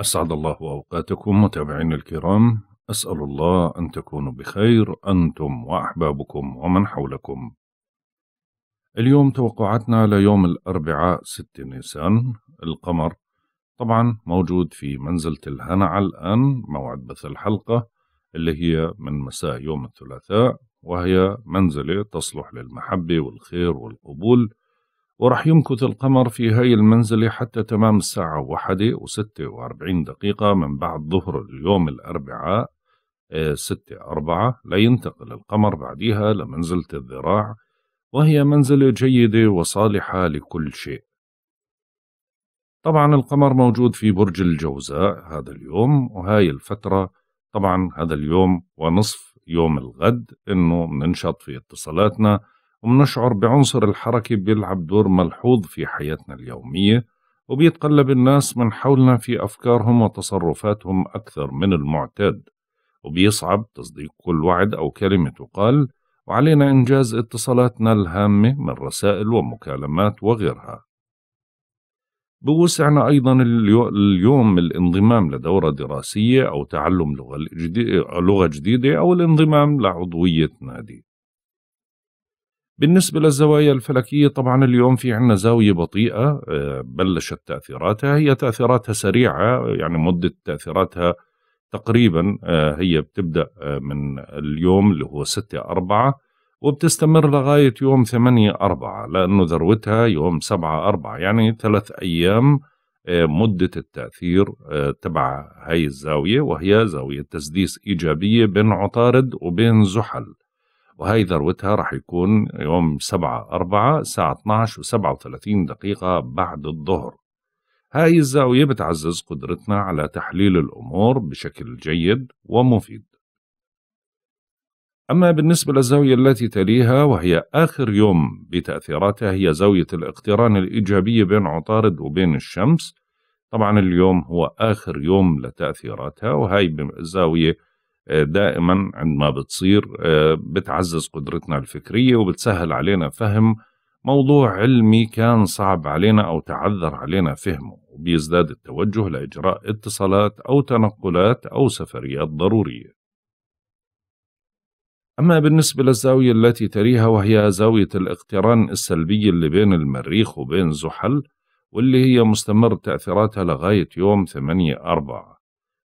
أسعد الله أوقاتكم متابعين الكرام أسأل الله أن تكونوا بخير أنتم وأحبابكم ومن حولكم اليوم توقعاتنا ليوم الأربعاء 6 نيسان القمر طبعا موجود في منزلة الهنعة الآن موعد بث الحلقة اللي هي من مساء يوم الثلاثاء وهي منزلة تصلح للمحبة والخير والقبول ورح يمكث القمر في هاي المنزلة حتى تمام الساعة واحدة وستة وأربعين دقيقة من بعد ظهر اليوم الأربعاء آه، ستة أربعة لينتقل القمر بعدها لمنزلة الذراع وهي منزلة جيدة وصالحة لكل شيء طبعا القمر موجود في برج الجوزاء هذا اليوم وهاي الفترة طبعا هذا اليوم ونصف يوم الغد انه ننشط في اتصالاتنا وبنشعر بعنصر الحركة بيلعب دور ملحوظ في حياتنا اليومية وبيتقلب الناس من حولنا في أفكارهم وتصرفاتهم أكثر من المعتاد وبيصعب تصديق كل وعد أو كلمة تقال وعلينا إنجاز اتصالاتنا الهامة من رسائل ومكالمات وغيرها بوسعنا أيضا اليوم الانضمام لدورة دراسية أو تعلم لغة جديدة أو الانضمام لعضوية نادي بالنسبة للزوايا الفلكية طبعا اليوم في عنا زاوية بطيئة آه، بلشت تأثيراتها هي تأثيراتها سريعة يعني مدة تأثيراتها تقريبا آه، هي بتبدأ آه، من اليوم اللي هو ستة أربعة وبتستمر لغاية يوم ثمانية أربعة لأنه ذروتها يوم سبعة أربعة يعني ثلاث أيام مدة التأثير تبع هاي الزاوية وهي زاوية تسديس إيجابية بين عطارد وبين زحل وهي ذروتها راح يكون يوم 7 4 الساعة 12 و37 دقيقة بعد الظهر هاي الزاوية بتعزز قدرتنا على تحليل الأمور بشكل جيد ومفيد أما بالنسبة للزاوية التي تليها وهي آخر يوم بتأثيراتها هي زاوية الاقتران الإيجابية بين عطارد وبين الشمس طبعا اليوم هو آخر يوم لتأثيراتها وهي الزاوية دائما عندما بتصير آه، بتعزز قدرتنا الفكريه وبتسهل علينا فهم موضوع علمي كان صعب علينا او تعذر علينا فهمه وبيزداد التوجه لاجراء اتصالات او تنقلات او سفريات ضروريه أما بالنسبة للزاوية التي تليها وهي زاوية الاقتران السلبي اللي بين المريخ وبين زحل واللي هي مستمر تأثيراتها لغاية يوم 8 أربعة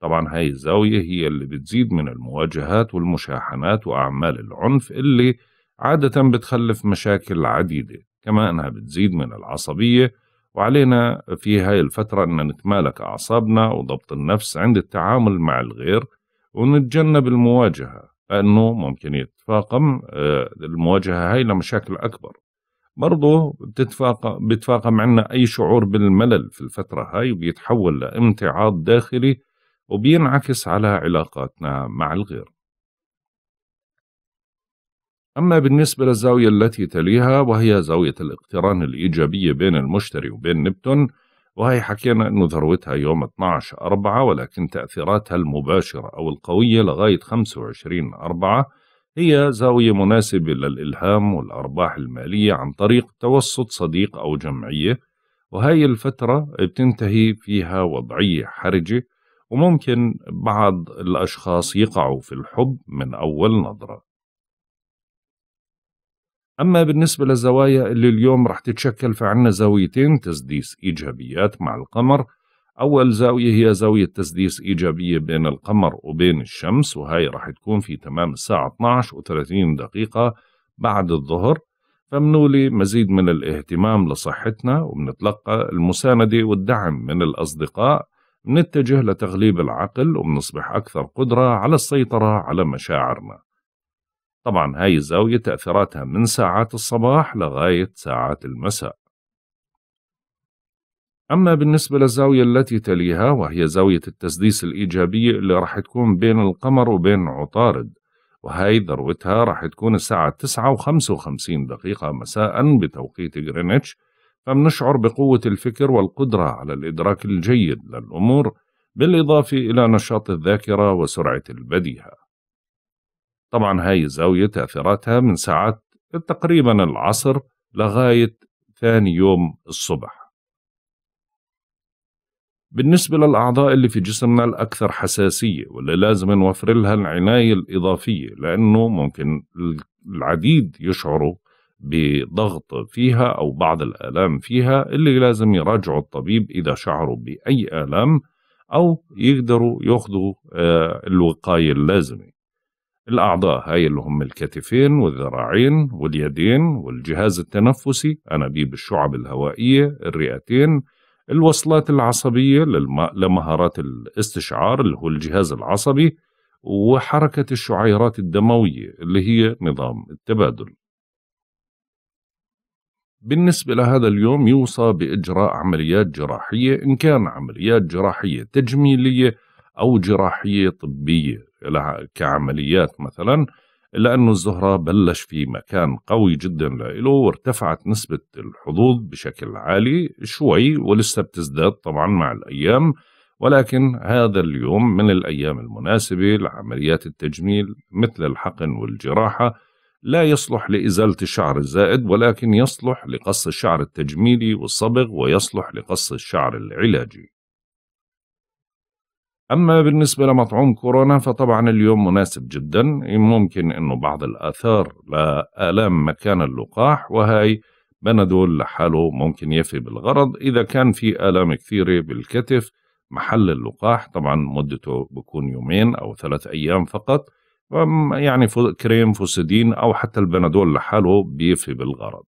طبعا هاي الزاوية هي اللي بتزيد من المواجهات والمشاحنات وأعمال العنف اللي عادة بتخلف مشاكل عديدة كما أنها بتزيد من العصبية وعلينا في هاي الفترة أن نتمالك أعصابنا وضبط النفس عند التعامل مع الغير ونتجنب المواجهة لأنه ممكن يتفاقم آه، المواجهة هاي لمشاكل أكبر برضه بتتفاقم بتفاقم عنا أي شعور بالملل في الفترة هاي وبيتحول لامتعاض داخلي وبينعكس على علاقاتنا مع الغير أما بالنسبة للزاوية التي تليها وهي زاوية الاقتران الإيجابية بين المشتري وبين نبتون وهي حكينا أنه ذروتها يوم 12 أربعة ولكن تأثيراتها المباشرة أو القوية لغاية 25 أربعة هي زاوية مناسبة للإلهام والأرباح المالية عن طريق توسط صديق أو جمعية وهي الفترة بتنتهي فيها وضعية حرجة وممكن بعض الأشخاص يقعوا في الحب من أول نظرة أما بالنسبة للزوايا اللي اليوم رح تتشكل فعنا زاويتين تسديس إيجابيات مع القمر أول زاوية هي زاوية تسديس إيجابية بين القمر وبين الشمس وهي رح تكون في تمام الساعة 12 و30 دقيقة بعد الظهر فمنولي مزيد من الاهتمام لصحتنا وبنتلقى المساندة والدعم من الأصدقاء نتجه لتغليب العقل وبنصبح أكثر قدرة على السيطرة على مشاعرنا طبعا هاي الزاوية تأثيراتها من ساعات الصباح لغاية ساعات المساء أما بالنسبة للزاوية التي تليها وهي زاوية التسديس الإيجابية اللي راح تكون بين القمر وبين عطارد وهي ذروتها راح تكون الساعة 9 و55 دقيقة مساء بتوقيت غرينتش فبنشعر بقوة الفكر والقدرة على الإدراك الجيد للأمور بالإضافة إلى نشاط الذاكرة وسرعة البديهة طبعا هاي الزاوية تأثيراتها من ساعات تقريبا العصر لغاية ثاني يوم الصبح بالنسبة للأعضاء اللي في جسمنا الأكثر حساسية واللي لازم نوفر لها العناية الإضافية لأنه ممكن العديد يشعروا بضغط فيها أو بعض الآلام فيها اللي لازم يراجعوا الطبيب إذا شعروا بأي آلام أو يقدروا ياخذوا آه، الوقاية اللازمة الأعضاء هاي اللي هم الكتفين والذراعين واليدين والجهاز التنفسي أنابيب الشعب الهوائية الرئتين الوصلات العصبية لمهارات الاستشعار اللي هو الجهاز العصبي وحركة الشعيرات الدموية اللي هي نظام التبادل بالنسبة لهذا اليوم يوصى بإجراء عمليات جراحية إن كان عمليات جراحية تجميلية أو جراحية طبية كعمليات مثلا لأن الزهرة بلش في مكان قوي جدا له وارتفعت نسبة الحظوظ بشكل عالي شوي ولسه بتزداد طبعا مع الأيام ولكن هذا اليوم من الأيام المناسبة لعمليات التجميل مثل الحقن والجراحة لا يصلح لإزالة الشعر الزائد ولكن يصلح لقص الشعر التجميلي والصبغ ويصلح لقص الشعر العلاجي أما بالنسبة لمطعوم كورونا فطبعا اليوم مناسب جدا ممكن أنه بعض الآثار لآلام مكان اللقاح وهي بنادول لحاله ممكن يفي بالغرض إذا كان في آلام كثيرة بالكتف محل اللقاح طبعا مدته بكون يومين أو ثلاث أيام فقط يعني كريم فوسيدين أو حتى البنادول لحاله بيفي بالغرض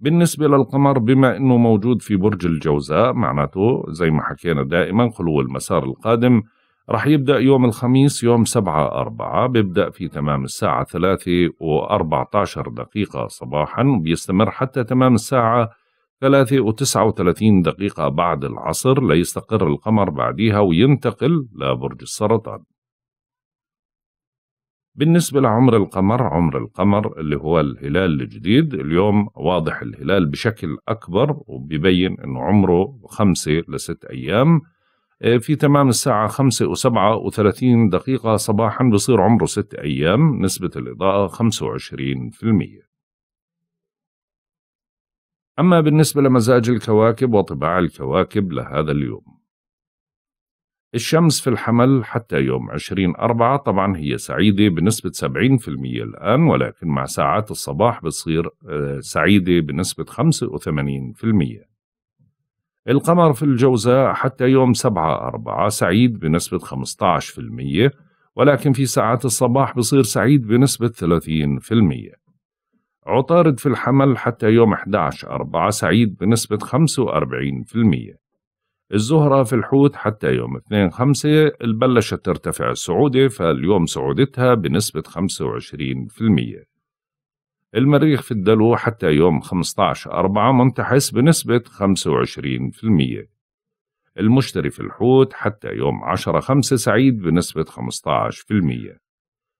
بالنسبة للقمر بما أنه موجود في برج الجوزاء معناته زي ما حكينا دائما خلو المسار القادم رح يبدأ يوم الخميس يوم 7 أربعة بيبدأ في تمام الساعة 3 و14 دقيقة صباحا بيستمر حتى تمام الساعة وثلاثين دقيقة بعد العصر ليستقر القمر بعديها وينتقل لبرج السرطان بالنسبة لعمر القمر عمر القمر اللي هو الهلال الجديد اليوم واضح الهلال بشكل أكبر وبيبين أنه عمره خمسة لست أيام آه، في تمام الساعة خمسة وسبعة وثلاثين دقيقة صباحا بصير عمره ست أيام نسبة الإضاءة خمسة وعشرين في المية أما بالنسبة لمزاج الكواكب وطباع الكواكب لهذا اليوم الشمس في الحمل حتى يوم 20 أربعة طبعا هي سعيدة بنسبة 70% الآن ولكن مع ساعات الصباح بتصير آه، سعيدة بنسبة 85% القمر في الجوزاء حتى يوم 7 أربعة سعيد بنسبة 15% ولكن في ساعات الصباح بصير سعيد بنسبة 30% عطارد في الحمل حتى يوم 11 4 سعيد بنسبة 45% الزهرة في الحوت حتى يوم 2 5 بلشت ترتفع السعودة فاليوم سعودتها بنسبة 25% المريخ في الدلو حتى يوم 15 4 منتحس بنسبة 25% المشتري في الحوت حتى يوم 10 5 سعيد بنسبة 15%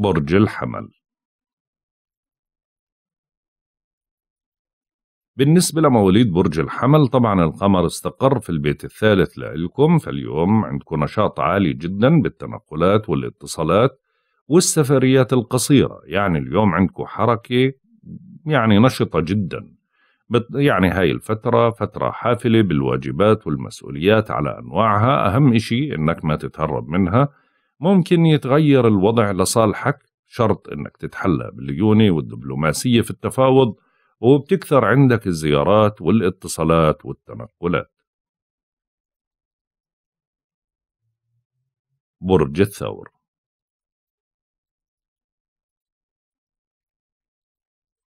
برج الحمل بالنسبة لمواليد برج الحمل طبعا القمر استقر في البيت الثالث لإلكم فاليوم عندكم نشاط عالي جدا بالتنقلات والاتصالات والسفريات القصيرة يعني اليوم عندكم حركة يعني نشطة جدا يعني هاي الفترة فترة حافلة بالواجبات والمسؤوليات على أنواعها أهم إشي إنك ما تتهرب منها ممكن يتغير الوضع لصالحك شرط انك تتحلى بالليونة والدبلوماسية في التفاوض وبتكثر عندك الزيارات والاتصالات والتنقلات برج الثور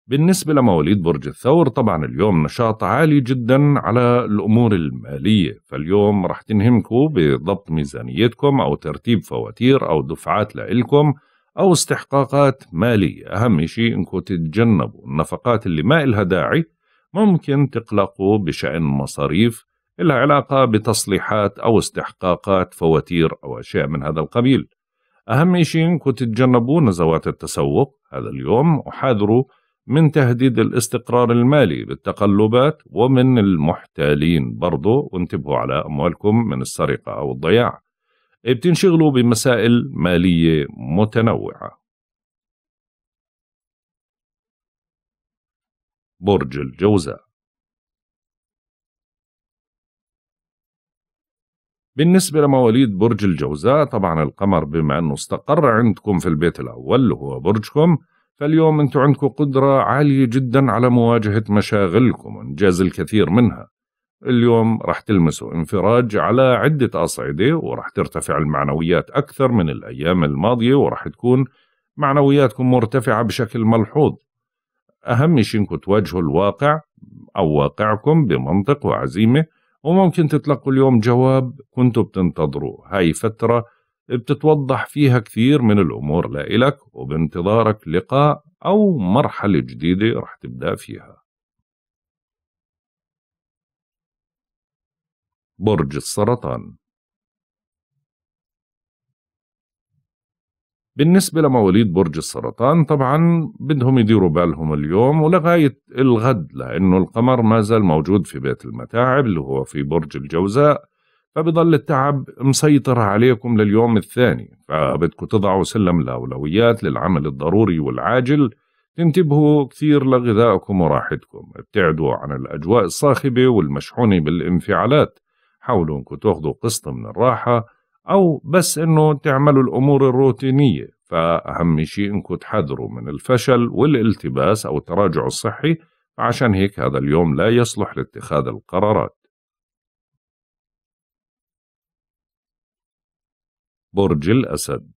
بالنسبة لمواليد برج الثور طبعا اليوم نشاط عالي جدا على الأمور المالية فاليوم رح تنهمكم بضبط ميزانيتكم أو ترتيب فواتير أو دفعات لإلكم أو استحقاقات مالية أهم شيء أنكم تتجنبوا النفقات اللي ما إلها داعي ممكن تقلقوا بشأن مصاريف إلها علاقة بتصليحات أو استحقاقات فواتير أو أشياء من هذا القبيل أهم شيء أنكم تتجنبوا نزوات التسوق هذا اليوم وحاذروا من تهديد الاستقرار المالي بالتقلبات ومن المحتالين برضو وانتبهوا على أموالكم من السرقة أو الضياع بتنشغلوا بمسائل مالية متنوعة برج الجوزاء بالنسبة لمواليد برج الجوزاء طبعا القمر بما أنه استقر عندكم في البيت الأول اللي هو برجكم فاليوم أنتم عندكم قدرة عالية جدا على مواجهة مشاغلكم وإنجاز الكثير منها اليوم راح تلمسوا انفراج على عدة أصعدة وراح ترتفع المعنويات أكثر من الأيام الماضية وراح تكون معنوياتكم مرتفعة بشكل ملحوظ أهم شيء إنكم تواجهوا الواقع أو واقعكم بمنطق وعزيمة وممكن تتلقوا اليوم جواب كنتوا بتنتظروه هاي فترة بتتوضح فيها كثير من الأمور لإلك وبانتظارك لقاء أو مرحلة جديدة رح تبدأ فيها برج السرطان بالنسبة لمواليد برج السرطان طبعا بدهم يديروا بالهم اليوم ولغاية الغد لأنه القمر ما زال موجود في بيت المتاعب اللي هو في برج الجوزاء فبضل التعب مسيطر عليكم لليوم الثاني فبدكم تضعوا سلم الأولويات للعمل الضروري والعاجل تنتبهوا كثير لغذائكم وراحتكم ابتعدوا عن الأجواء الصاخبة والمشحونة بالانفعالات حاولوا انكم تاخذوا قسط من الراحة أو بس انه تعملوا الأمور الروتينية فأهم شيء انكم تحذروا من الفشل والالتباس أو التراجع الصحي عشان هيك هذا اليوم لا يصلح لاتخاذ القرارات برج الأسد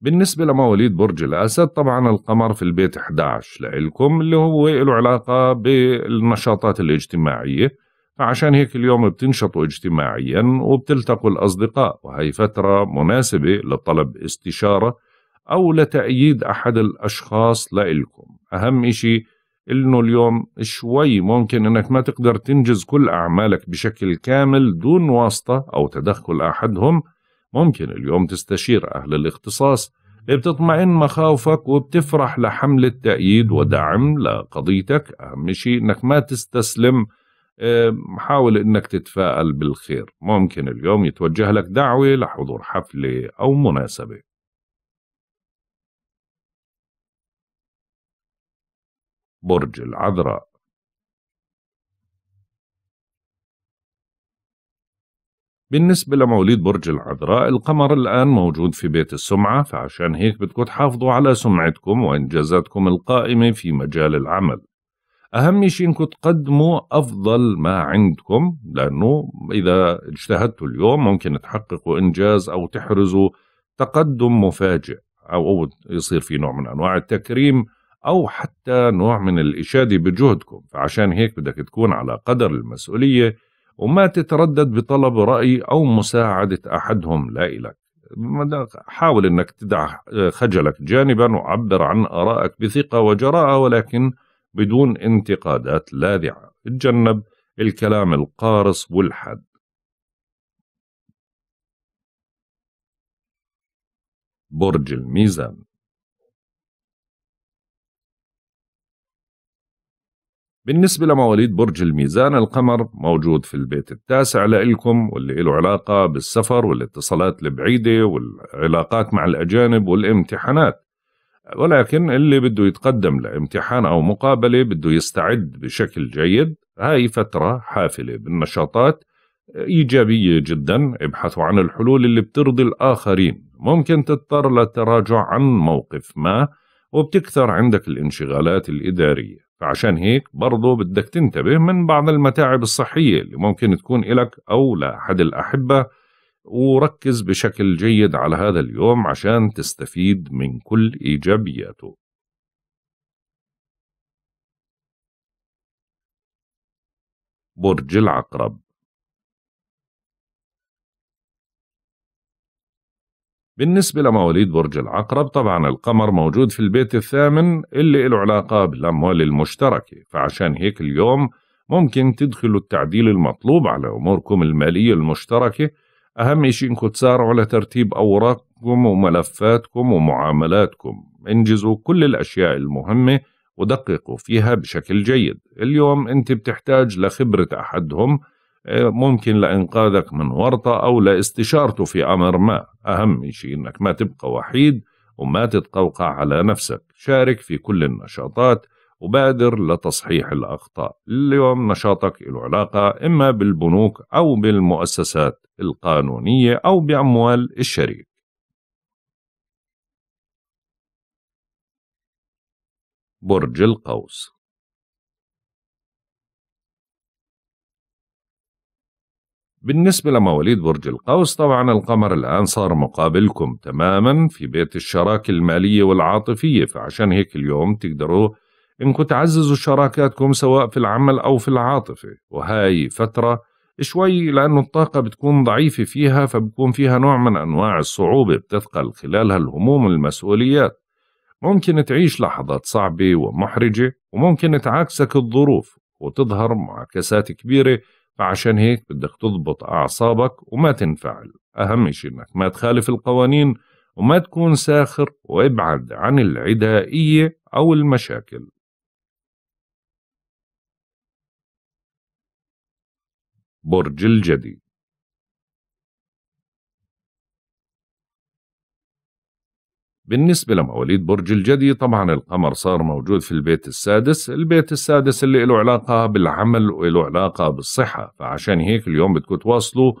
بالنسبة لمواليد برج الأسد طبعا القمر في البيت 11 لإلكم اللي هو له علاقة بالنشاطات الاجتماعية فعشان هيك اليوم بتنشطوا اجتماعيا وبتلتقوا الأصدقاء وهي فترة مناسبة لطلب استشارة أو لتأييد أحد الأشخاص لإلكم أهم إشي انه اليوم شوي ممكن انك ما تقدر تنجز كل اعمالك بشكل كامل دون واسطه او تدخل احدهم ممكن اليوم تستشير اهل الاختصاص بتطمئن مخاوفك وبتفرح لحملة تأييد ودعم لقضيتك أهم شيء أنك ما تستسلم حاول أنك تتفائل بالخير ممكن اليوم يتوجه لك دعوة لحضور حفلة أو مناسبة برج العذراء بالنسبة لمواليد برج العذراء القمر الآن موجود في بيت السمعة فعشان هيك بدكم تحافظوا على سمعتكم وإنجازاتكم القائمة في مجال العمل أهم شيء إنكم تقدموا أفضل ما عندكم لأنه إذا اجتهدتوا اليوم ممكن تحققوا إنجاز أو تحرزوا تقدم مفاجئ أو يصير في نوع من أنواع التكريم أو حتى نوع من الإشادة بجهدكم فعشان هيك بدك تكون على قدر المسؤولية وما تتردد بطلب رأي أو مساعدة أحدهم لا إلك حاول أنك تدع خجلك جانبا وعبر عن آرائك بثقة وجراءة ولكن بدون انتقادات لاذعة اتجنب الكلام القارص والحاد برج الميزان بالنسبة لمواليد برج الميزان القمر موجود في البيت التاسع لإلكم واللي له علاقة بالسفر والاتصالات البعيدة والعلاقات مع الأجانب والامتحانات ولكن اللي بده يتقدم لامتحان أو مقابلة بده يستعد بشكل جيد هاي فترة حافلة بالنشاطات إيجابية جدا ابحثوا عن الحلول اللي بترضي الآخرين ممكن تضطر للتراجع عن موقف ما وبتكثر عندك الانشغالات الإدارية فعشان هيك برضه بدك تنتبه من بعض المتاعب الصحية اللي ممكن تكون إلك أو لأحد الأحبة وركز بشكل جيد على هذا اليوم عشان تستفيد من كل إيجابياته برج العقرب بالنسبة لمواليد برج العقرب طبعا القمر موجود في البيت الثامن اللي له علاقة بالأموال المشتركة فعشان هيك اليوم ممكن تدخلوا التعديل المطلوب على أموركم المالية المشتركة أهم شيء إنكم تسارعوا لترتيب أوراقكم وملفاتكم ومعاملاتكم انجزوا كل الأشياء المهمة ودققوا فيها بشكل جيد اليوم أنت بتحتاج لخبرة أحدهم إيه، ممكن لإنقاذك من ورطة أو لاستشارته في أمر ما أهم شيء أنك ما تبقى وحيد وما تتقوقع على نفسك شارك في كل النشاطات وبادر لتصحيح الأخطاء اليوم نشاطك له علاقة إما بالبنوك أو بالمؤسسات القانونية أو بأموال الشريك برج القوس بالنسبة لمواليد برج القوس طبعا القمر الآن صار مقابلكم تماما في بيت الشراكة المالية والعاطفية فعشان هيك اليوم تقدروا انكم تعززوا شراكاتكم سواء في العمل أو في العاطفة وهاي فترة شوي لأنه الطاقة بتكون ضعيفة فيها فبكون فيها نوع من أنواع الصعوبة بتثقل خلالها الهموم والمسؤوليات ممكن تعيش لحظات صعبة ومحرجة وممكن تعاكسك الظروف وتظهر معاكسات كبيرة فعشان هيك بدك تضبط أعصابك وما تنفعل أهم شيء إنك ما تخالف القوانين وما تكون ساخر وابعد عن العدائية أو المشاكل برج الجدي بالنسبة لمواليد برج الجدي طبعا القمر صار موجود في البيت السادس البيت السادس اللي له علاقة بالعمل وله علاقة بالصحة فعشان هيك اليوم بدكم تواصلوا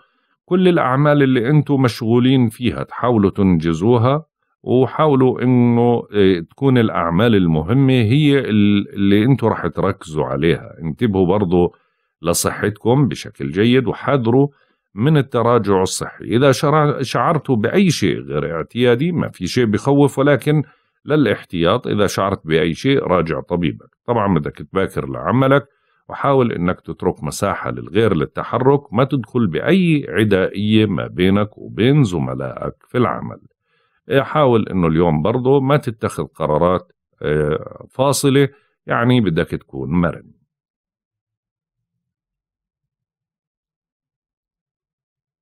كل الأعمال اللي أنتم مشغولين فيها تحاولوا تنجزوها وحاولوا أنه آه، تكون الأعمال المهمة هي اللي أنتم رح تركزوا عليها انتبهوا برضو لصحتكم بشكل جيد وحذروا من التراجع الصحي إذا شعرت بأي شيء غير اعتيادي ما في شيء بخوف ولكن للاحتياط إذا شعرت بأي شيء راجع طبيبك طبعا بدك تباكر لعملك وحاول أنك تترك مساحة للغير للتحرك ما تدخل بأي عدائية ما بينك وبين زملائك في العمل إيه، حاول أنه اليوم برضه ما تتخذ قرارات آه، فاصلة يعني بدك تكون مرن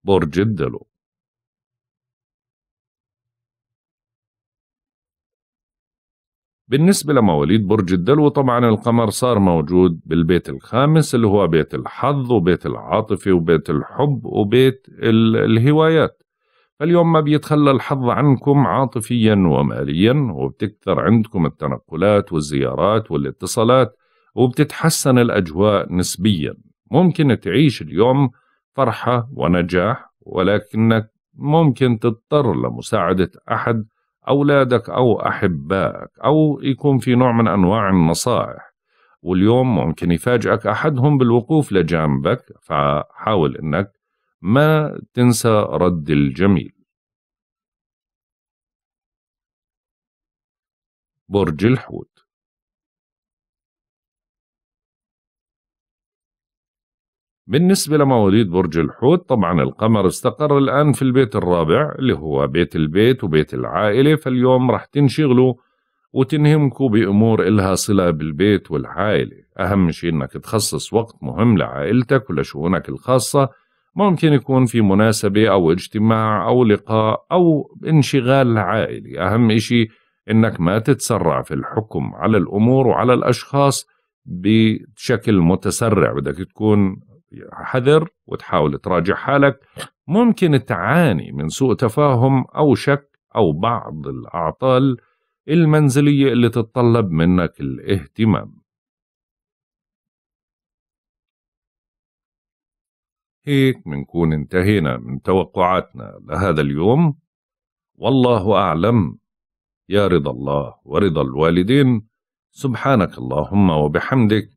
الدلو بالنسبة لمواليد برج الدلو طبعا القمر صار موجود بالبيت الخامس اللي هو بيت الحظ وبيت العاطفة وبيت الحب وبيت الهوايات فاليوم ما بيتخلى الحظ عنكم عاطفيا وماليا وبتكثر عندكم التنقلات والزيارات والاتصالات وبتتحسن الأجواء نسبيا ممكن تعيش اليوم فرحة ونجاح ولكنك ممكن تضطر لمساعدة أحد أولادك أو أحبائك أو يكون في نوع من أنواع النصائح واليوم ممكن يفاجئك أحدهم بالوقوف لجانبك فحاول أنك ما تنسى رد الجميل برج الحوت بالنسبة لمواليد برج الحوت طبعا القمر استقر الآن في البيت الرابع اللي هو بيت البيت وبيت العائلة فاليوم رح تنشغلوا وتنهمكوا بأمور إلها صلة بالبيت والعائلة أهم شيء أنك تخصص وقت مهم لعائلتك ولشؤونك الخاصة ممكن يكون في مناسبة أو اجتماع أو لقاء أو انشغال عائلي أهم شيء أنك ما تتسرع في الحكم على الأمور وعلى الأشخاص بشكل متسرع بدك تكون حذر وتحاول تراجع حالك ممكن تعاني من سوء تفاهم أو شك أو بعض الأعطال المنزلية اللي تتطلب منك الاهتمام هيك منكون انتهينا من توقعاتنا لهذا اليوم والله أعلم يا رضا الله ورضا الوالدين سبحانك اللهم وبحمدك